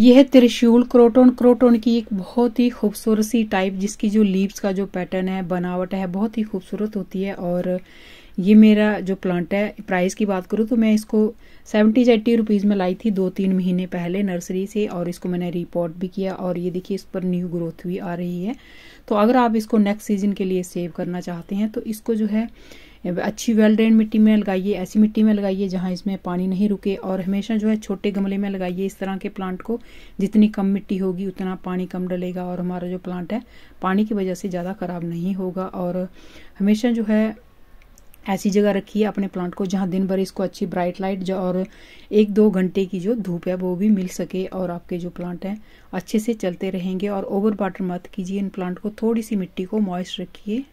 यह है त्रिशूल क्रोटोन क्रोटोन की एक बहुत ही खूबसूरत सी टाइप जिसकी जो लीव्स का जो पैटर्न है बनावट है बहुत ही खूबसूरत होती है और ये मेरा जो प्लांट है प्राइस की बात करूँ तो मैं इसको सेवेंटी एट्टी रुपीज़ में लाई थी दो तीन महीने पहले नर्सरी से और इसको मैंने रिपोर्ट भी किया और ये देखिए इस पर न्यू ग्रोथ भी आ रही है तो अगर आप इसको नेक्स्ट सीजन के लिए सेव करना चाहते हैं तो इसको जो है अच्छी वेल ड्रेन मिट्टी में लगाइए ऐसी मिट्टी में लगाइए जहाँ इसमें पानी नहीं रुके और हमेशा जो है छोटे गमले में लगाइए इस तरह के प्लांट को जितनी कम मिट्टी होगी उतना पानी कम डलेगा और हमारा जो प्लांट है पानी की वजह से ज़्यादा ख़राब नहीं होगा और हमेशा जो है ऐसी जगह रखिए अपने प्लांट को जहाँ दिन भर इसको अच्छी ब्राइट लाइट और एक दो घंटे की जो धूप है वो भी मिल सके और आपके जो प्लांट हैं अच्छे से चलते रहेंगे और ओवर वाटर मत कीजिए इन प्लांट को थोड़ी सी मिट्टी को मॉइस्ट रखिए